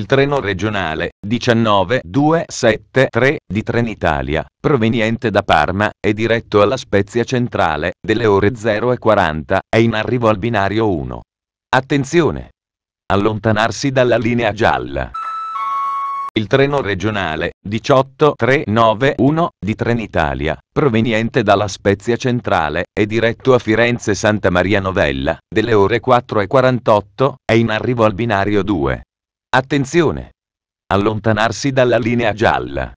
il treno regionale 19273 di Trenitalia, proveniente da Parma, è diretto alla Spezia Centrale, delle ore 0.40, è in arrivo al binario 1. Attenzione! Allontanarsi dalla linea gialla. Il treno regionale 18391 di Trenitalia, proveniente dalla Spezia Centrale, è diretto a Firenze Santa Maria Novella, delle ore 4.48, è in arrivo al binario 2. Attenzione! Allontanarsi dalla linea gialla.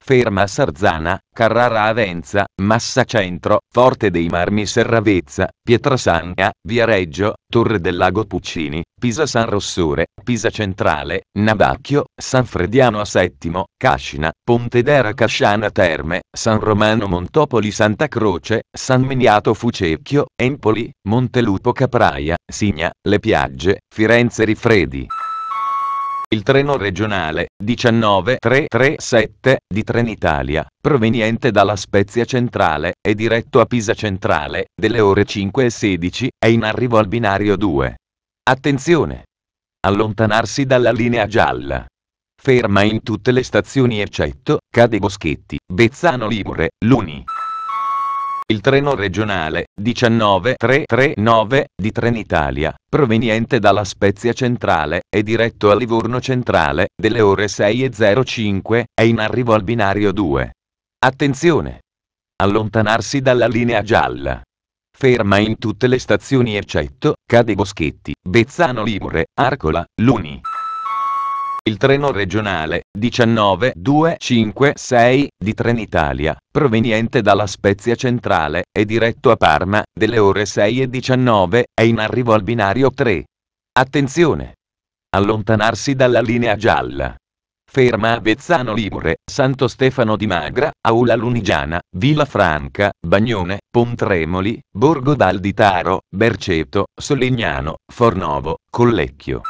Ferma a Sarzana, Carrara Avenza, Massa Centro, Forte dei Marmi Serravezza, Pietrasanga, Viareggio, Torre del Lago Puccini, Pisa San Rossore, Pisa Centrale, Navacchio, San Frediano a Settimo, Cascina, Pontedera Casciana Terme, San Romano Montopoli Santa Croce, San Miniato Fucecchio, Empoli, Montelupo Capraia, Signa, Le Piagge, Firenze Rifredi. Il treno regionale 19337 di Trenitalia, proveniente dalla Spezia Centrale e diretto a Pisa Centrale, delle ore 5.16, è in arrivo al binario 2. Attenzione! Allontanarsi dalla linea gialla. Ferma in tutte le stazioni eccetto Cade Boschetti, Bezzano Ligure, Luni. Il treno regionale 19339 di Trenitalia, proveniente dalla Spezia Centrale è diretto a Livorno Centrale, delle ore 6.05, è in arrivo al binario 2. Attenzione! Allontanarsi dalla linea gialla. Ferma in tutte le stazioni eccetto Cade Boschetti, Bezzano Ligure, Arcola, Luni. Il treno regionale 19256 di Trenitalia, proveniente dalla Spezia Centrale, è diretto a Parma, delle ore 6.19, è in arrivo al binario 3. Attenzione! Allontanarsi dalla linea gialla. Ferma Avezzano Ligure, Santo Stefano di Magra, Aula Lunigiana, Villa Franca, Bagnone, Pontremoli, Borgo Val di Berceto, Solignano, Fornovo, Collecchio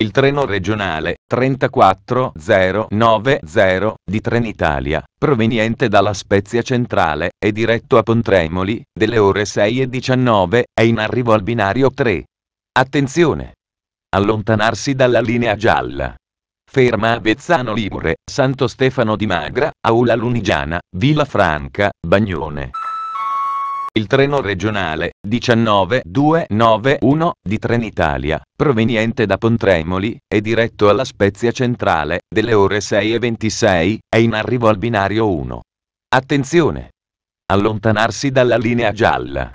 il treno regionale 34090 di Trenitalia, proveniente dalla Spezia Centrale, è diretto a Pontremoli, delle ore 6 e 19, è in arrivo al binario 3. Attenzione! Allontanarsi dalla linea gialla. Ferma a Bezzano Ligure, Santo Stefano di Magra, Aula Lunigiana, Villa Franca, Bagnone. Il treno regionale 19291 di Trenitalia, proveniente da Pontremoli, è diretto alla Spezia Centrale, delle ore 6.26, è in arrivo al binario 1. Attenzione! Allontanarsi dalla linea gialla.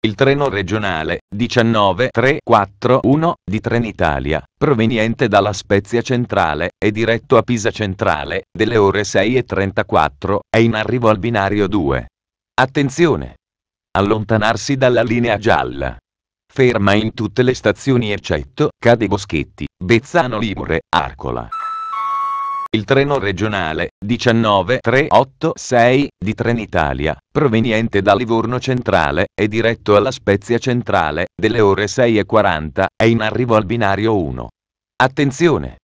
Il treno regionale 19341 di Trenitalia, proveniente dalla Spezia Centrale è diretto a Pisa Centrale, delle ore 6.34, è in arrivo al binario 2. Attenzione! Allontanarsi dalla linea gialla. Ferma in tutte le stazioni eccetto Cade Boschetti, Bezzano Limure, Arcola. Il treno regionale 19386 di Trenitalia, proveniente da Livorno Centrale e diretto alla Spezia Centrale, delle ore 6.40, è in arrivo al binario 1. Attenzione!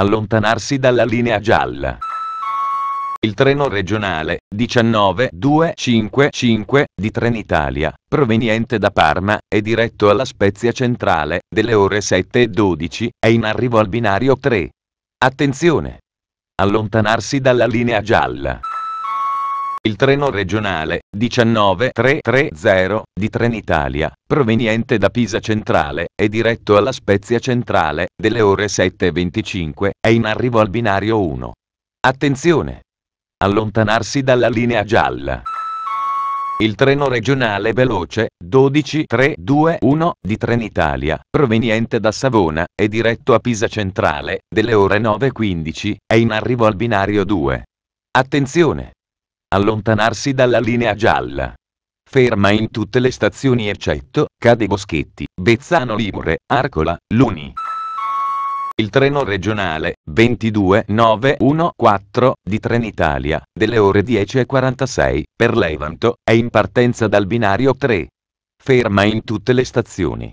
Allontanarsi dalla linea gialla. Il treno regionale 19255 di Trenitalia, proveniente da Parma è diretto alla Spezia Centrale, delle ore 7.12, è in arrivo al binario 3. Attenzione! Allontanarsi dalla linea gialla. Il treno regionale 19330 di Trenitalia, proveniente da Pisa Centrale è diretto alla Spezia Centrale, delle ore 7.25, è in arrivo al binario 1. Attenzione! allontanarsi dalla linea gialla. Il treno regionale veloce 12321 di Trenitalia, proveniente da Savona e diretto a Pisa Centrale, delle ore 9.15, è in arrivo al binario 2. Attenzione! Allontanarsi dalla linea gialla. Ferma in tutte le stazioni eccetto Cade Boschetti, Bezzano Ligure, Arcola, Luni il treno regionale 22914 di Trenitalia, delle ore 10.46, per Levanto, è in partenza dal binario 3. Ferma in tutte le stazioni.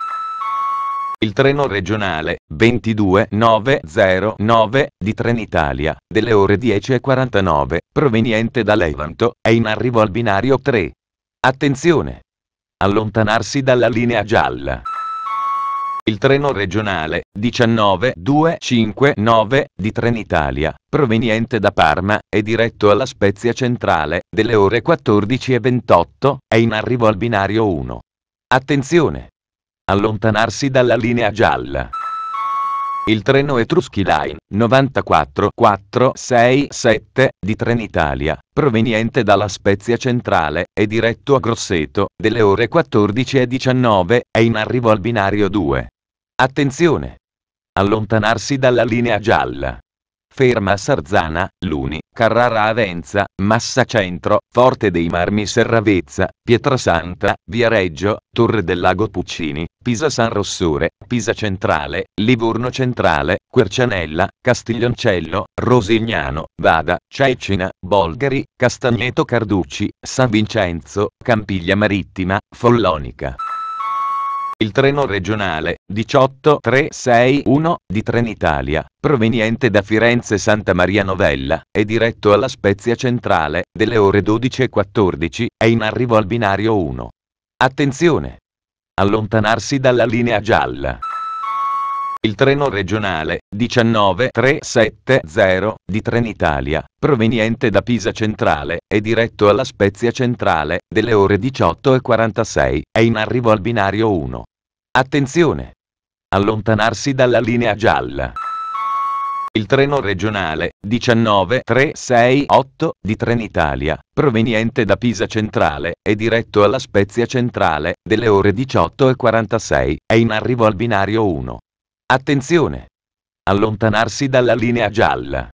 Il treno regionale 22909 di Trenitalia, delle ore 10.49, proveniente da Levanto, è in arrivo al binario 3. Attenzione! Allontanarsi dalla linea gialla. Il treno regionale 19259 di Trenitalia, proveniente da Parma è diretto alla Spezia Centrale, delle ore 14.28, è in arrivo al binario 1. Attenzione! Allontanarsi dalla linea gialla. Il treno Etruschi Line 94467 di Trenitalia, proveniente dalla Spezia Centrale è diretto a Grosseto, delle ore 14.19, è in arrivo al binario 2. Attenzione! Allontanarsi dalla linea gialla. Ferma Sarzana, Luni, Carrara Avenza, Massa Centro, Forte dei Marmi Serravezza, Pietrasanta, Viareggio, Torre del Lago Puccini, Pisa San Rossore, Pisa Centrale, Livorno Centrale, Quercianella, Castiglioncello, Rosignano, Vada, Cecina, Bolgari, Castagneto Carducci, San Vincenzo, Campiglia Marittima, Follonica. Il treno regionale 18361 di Trenitalia, proveniente da Firenze Santa Maria Novella, è diretto alla Spezia Centrale, delle ore 12.14, è in arrivo al binario 1. Attenzione! Allontanarsi dalla linea gialla. Il treno regionale 19370 di Trenitalia, proveniente da Pisa Centrale, è diretto alla Spezia Centrale, delle ore 18.46, è in arrivo al binario 1. Attenzione! Allontanarsi dalla linea gialla. Il treno regionale 19368 di Trenitalia, proveniente da Pisa Centrale, è diretto alla Spezia Centrale, delle ore 18.46, è in arrivo al binario 1. Attenzione! Allontanarsi dalla linea gialla.